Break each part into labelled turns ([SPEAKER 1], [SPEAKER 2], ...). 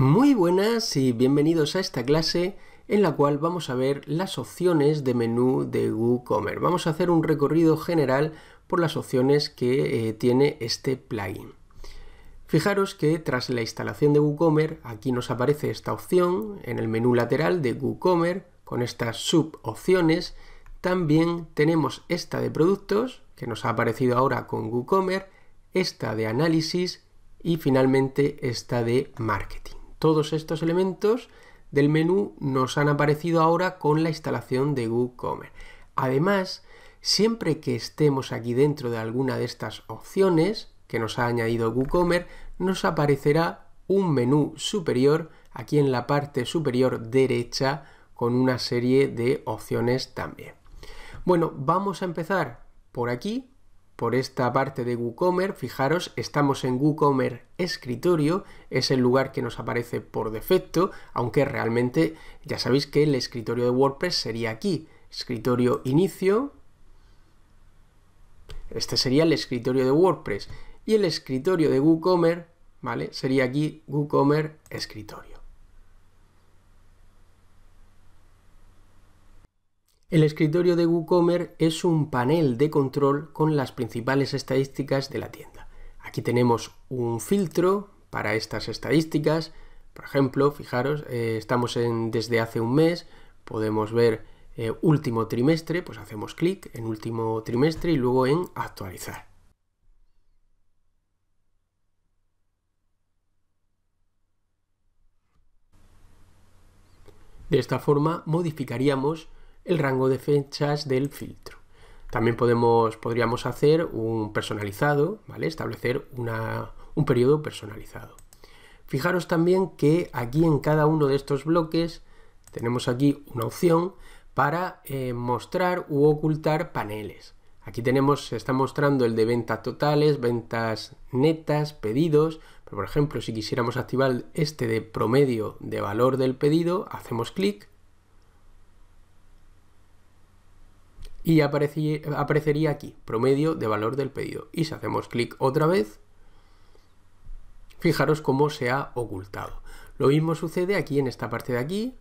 [SPEAKER 1] Muy buenas y bienvenidos a esta clase en la cual vamos a ver las opciones de menú de WooCommerce. Vamos a hacer un recorrido general por las opciones que eh, tiene este plugin. Fijaros que tras la instalación de WooCommerce, aquí nos aparece esta opción en el menú lateral de WooCommerce con estas subopciones. También tenemos esta de productos que nos ha aparecido ahora con WooCommerce, esta de análisis y finalmente esta de marketing todos estos elementos del menú nos han aparecido ahora con la instalación de WooCommerce. Además, siempre que estemos aquí dentro de alguna de estas opciones que nos ha añadido WooCommerce, nos aparecerá un menú superior aquí en la parte superior derecha con una serie de opciones también. Bueno, vamos a empezar por aquí por esta parte de WooCommerce, fijaros, estamos en WooCommerce escritorio, es el lugar que nos aparece por defecto, aunque realmente ya sabéis que el escritorio de WordPress sería aquí, escritorio inicio, este sería el escritorio de WordPress, y el escritorio de WooCommerce, ¿vale? Sería aquí WooCommerce escritorio. El escritorio de WooCommerce es un panel de control con las principales estadísticas de la tienda. Aquí tenemos un filtro para estas estadísticas. Por ejemplo, fijaros, eh, estamos en, desde hace un mes, podemos ver eh, último trimestre, pues hacemos clic en último trimestre y luego en actualizar. De esta forma modificaríamos el rango de fechas del filtro. También podemos, podríamos hacer un personalizado, ¿vale? establecer un periodo personalizado. Fijaros también que aquí en cada uno de estos bloques tenemos aquí una opción para eh, mostrar u ocultar paneles. Aquí tenemos, se está mostrando el de ventas totales, ventas netas, pedidos. Pero por ejemplo, si quisiéramos activar este de promedio de valor del pedido, hacemos clic y aparecería aquí, promedio de valor del pedido. Y si hacemos clic otra vez, fijaros cómo se ha ocultado. Lo mismo sucede aquí en esta parte de aquí.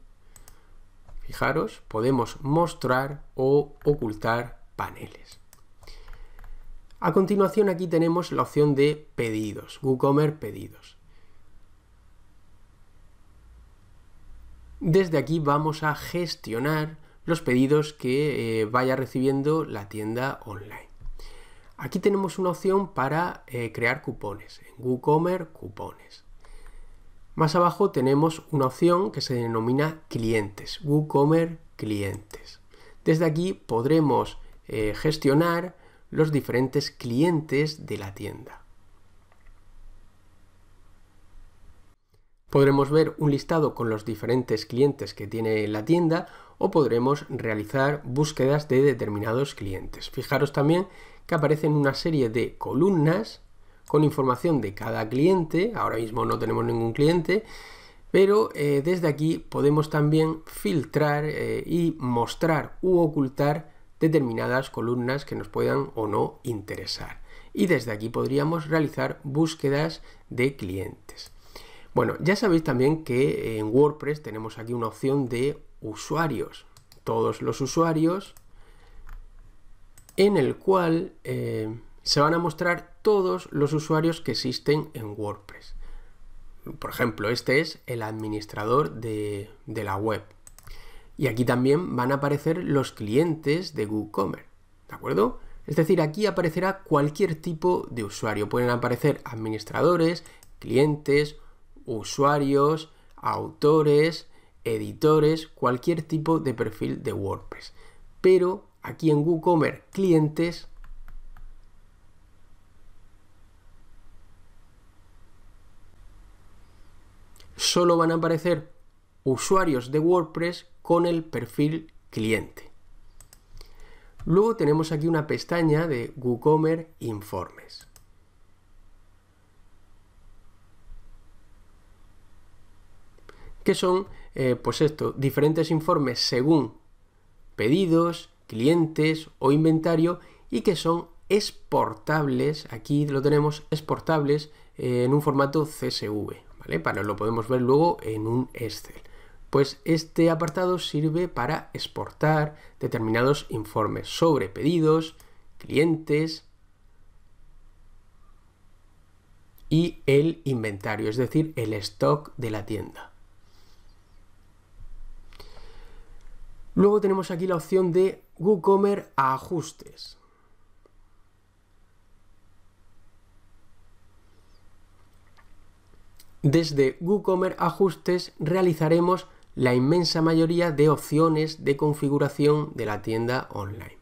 [SPEAKER 1] Fijaros, podemos mostrar o ocultar paneles. A continuación aquí tenemos la opción de pedidos, WooCommerce pedidos. Desde aquí vamos a gestionar los pedidos que eh, vaya recibiendo la tienda online. Aquí tenemos una opción para eh, crear cupones, en WooCommerce cupones. Más abajo tenemos una opción que se denomina clientes, WooCommerce clientes. Desde aquí podremos eh, gestionar los diferentes clientes de la tienda. Podremos ver un listado con los diferentes clientes que tiene la tienda o podremos realizar búsquedas de determinados clientes. Fijaros también que aparecen una serie de columnas con información de cada cliente. Ahora mismo no tenemos ningún cliente, pero eh, desde aquí podemos también filtrar eh, y mostrar u ocultar determinadas columnas que nos puedan o no interesar. Y desde aquí podríamos realizar búsquedas de clientes. Bueno, ya sabéis también que en WordPress tenemos aquí una opción de usuarios, todos los usuarios, en el cual eh, se van a mostrar todos los usuarios que existen en WordPress. Por ejemplo, este es el administrador de, de la web. Y aquí también van a aparecer los clientes de WooCommerce, ¿de acuerdo? Es decir, aquí aparecerá cualquier tipo de usuario. Pueden aparecer administradores, clientes, usuarios, autores, editores, cualquier tipo de perfil de WordPress. Pero aquí en WooCommerce clientes solo van a aparecer usuarios de WordPress con el perfil cliente. Luego tenemos aquí una pestaña de WooCommerce Informes. que son eh, pues esto, diferentes informes según pedidos, clientes o inventario y que son exportables, aquí lo tenemos exportables eh, en un formato CSV, ¿vale? Para lo podemos ver luego en un Excel. Pues este apartado sirve para exportar determinados informes sobre pedidos, clientes y el inventario, es decir, el stock de la tienda. Luego tenemos aquí la opción de WooCommerce ajustes. Desde WooCommerce Ajustes realizaremos la inmensa mayoría de opciones de configuración de la tienda online.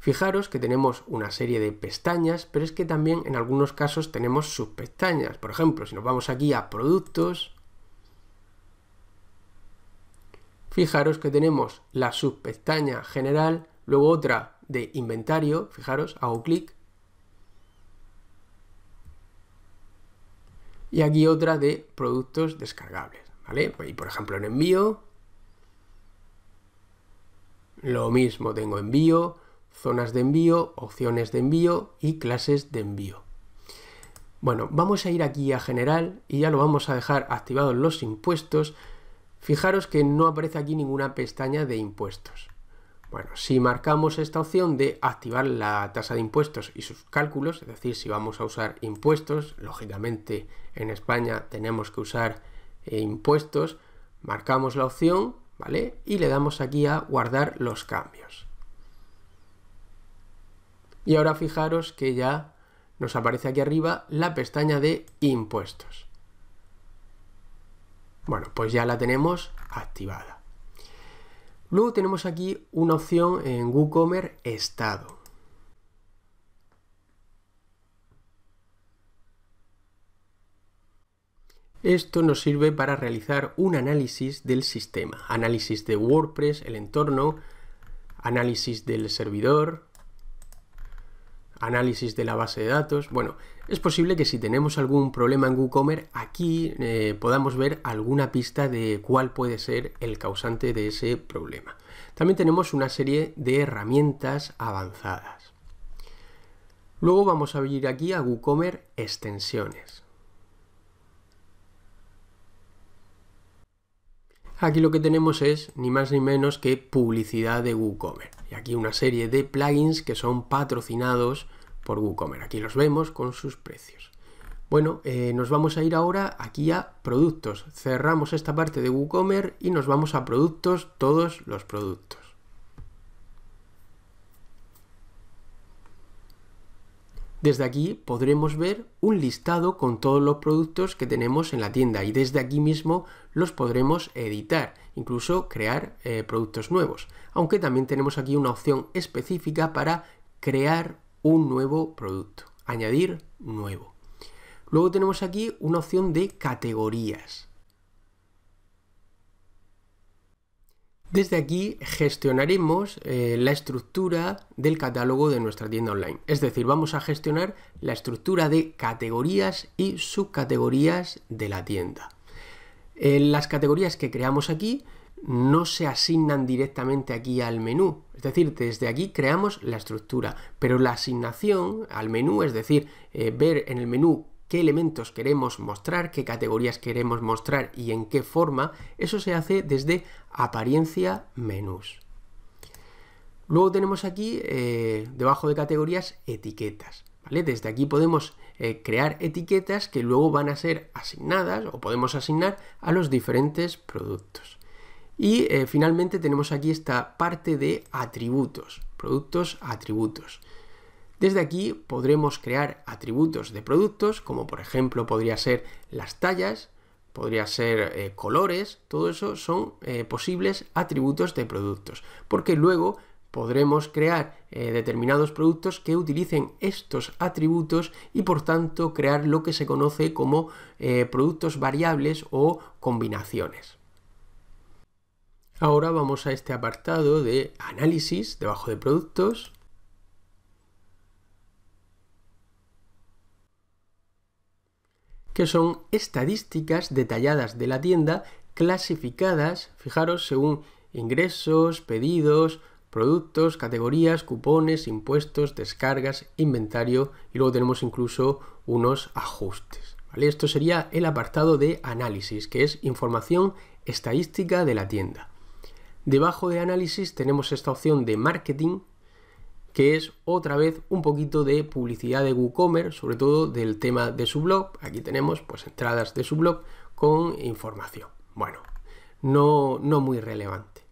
[SPEAKER 1] Fijaros que tenemos una serie de pestañas, pero es que también en algunos casos tenemos subpestañas. Por ejemplo, si nos vamos aquí a productos, fijaros que tenemos la subpestaña general, luego otra de inventario, fijaros, hago clic, y aquí otra de productos descargables, ¿vale? Pues, y por ejemplo en envío, lo mismo tengo envío, zonas de envío, opciones de envío y clases de envío. Bueno, vamos a ir aquí a general y ya lo vamos a dejar activados los impuestos Fijaros que no aparece aquí ninguna pestaña de impuestos. Bueno, si marcamos esta opción de activar la tasa de impuestos y sus cálculos, es decir, si vamos a usar impuestos, lógicamente en España tenemos que usar eh, impuestos, marcamos la opción, ¿vale? Y le damos aquí a guardar los cambios. Y ahora fijaros que ya nos aparece aquí arriba la pestaña de impuestos. Bueno, pues ya la tenemos activada. Luego tenemos aquí una opción en WooCommerce Estado. Esto nos sirve para realizar un análisis del sistema, análisis de WordPress, el entorno, análisis del servidor, análisis de la base de datos. Bueno, es posible que si tenemos algún problema en WooCommerce, aquí eh, podamos ver alguna pista de cuál puede ser el causante de ese problema. También tenemos una serie de herramientas avanzadas. Luego vamos a abrir aquí a WooCommerce Extensiones. Aquí lo que tenemos es ni más ni menos que publicidad de WooCommerce y aquí una serie de plugins que son patrocinados por WooCommerce. Aquí los vemos con sus precios. Bueno, eh, nos vamos a ir ahora aquí a productos. Cerramos esta parte de WooCommerce y nos vamos a productos, todos los productos. Desde aquí podremos ver un listado con todos los productos que tenemos en la tienda y desde aquí mismo los podremos editar, incluso crear eh, productos nuevos. Aunque también tenemos aquí una opción específica para crear un nuevo producto, añadir nuevo. Luego tenemos aquí una opción de categorías. Desde aquí gestionaremos eh, la estructura del catálogo de nuestra tienda online. Es decir, vamos a gestionar la estructura de categorías y subcategorías de la tienda. Eh, las categorías que creamos aquí no se asignan directamente aquí al menú. Es decir, desde aquí creamos la estructura, pero la asignación al menú, es decir, eh, ver en el menú qué elementos queremos mostrar, qué categorías queremos mostrar y en qué forma, eso se hace desde apariencia menús. Luego tenemos aquí, eh, debajo de categorías, etiquetas. Desde aquí podemos eh, crear etiquetas que luego van a ser asignadas o podemos asignar a los diferentes productos. Y eh, finalmente tenemos aquí esta parte de atributos, productos atributos. Desde aquí podremos crear atributos de productos, como por ejemplo podría ser las tallas, podría ser eh, colores, todo eso son eh, posibles atributos de productos, porque luego podremos crear eh, determinados productos que utilicen estos atributos y por tanto crear lo que se conoce como productos variables o combinaciones. Ahora vamos a este apartado de análisis debajo de productos que son estadísticas detalladas de la tienda clasificadas, fijaros, según ingresos, pedidos, productos, categorías, cupones, impuestos, descargas, inventario y luego tenemos incluso unos ajustes. ¿vale? Esto sería el apartado de análisis, que es información estadística de la tienda. Debajo de análisis tenemos esta opción de marketing que es otra vez un poquito de publicidad de WooCommerce, sobre todo del tema de su blog. Aquí tenemos pues entradas de su blog con información. Bueno, no, no muy relevante.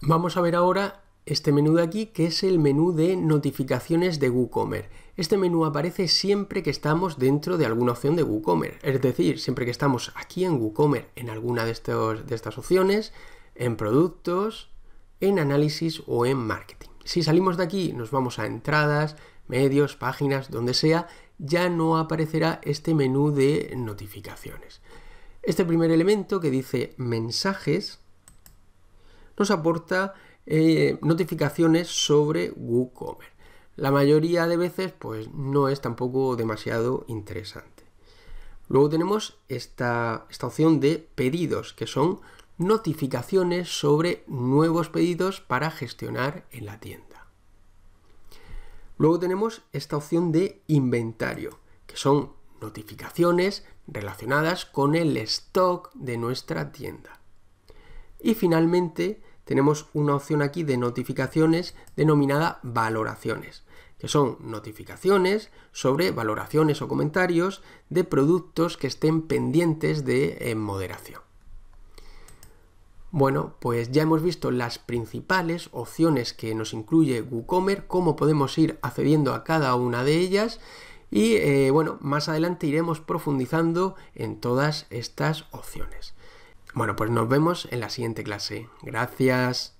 [SPEAKER 1] Vamos a ver ahora este menú de aquí, que es el menú de notificaciones de WooCommerce. Este menú aparece siempre que estamos dentro de alguna opción de WooCommerce, es decir, siempre que estamos aquí en WooCommerce, en alguna de, de estas opciones, en productos, en análisis o en marketing. Si salimos de aquí, nos vamos a entradas, medios, páginas, donde sea, ya no aparecerá este menú de notificaciones. Este primer elemento que dice mensajes nos aporta eh, notificaciones sobre WooCommerce. La mayoría de veces pues no es tampoco demasiado interesante. Luego tenemos esta, esta opción de pedidos, que son notificaciones sobre nuevos pedidos para gestionar en la tienda. Luego tenemos esta opción de inventario, que son notificaciones relacionadas con el stock de nuestra tienda. Y finalmente tenemos una opción aquí de notificaciones denominada valoraciones, que son notificaciones sobre valoraciones o comentarios de productos que estén pendientes de eh, moderación. Bueno, pues ya hemos visto las principales opciones que nos incluye WooCommerce, cómo podemos ir accediendo a cada una de ellas y eh, bueno, más adelante iremos profundizando en todas estas opciones. Bueno, pues nos vemos en la siguiente clase. Gracias.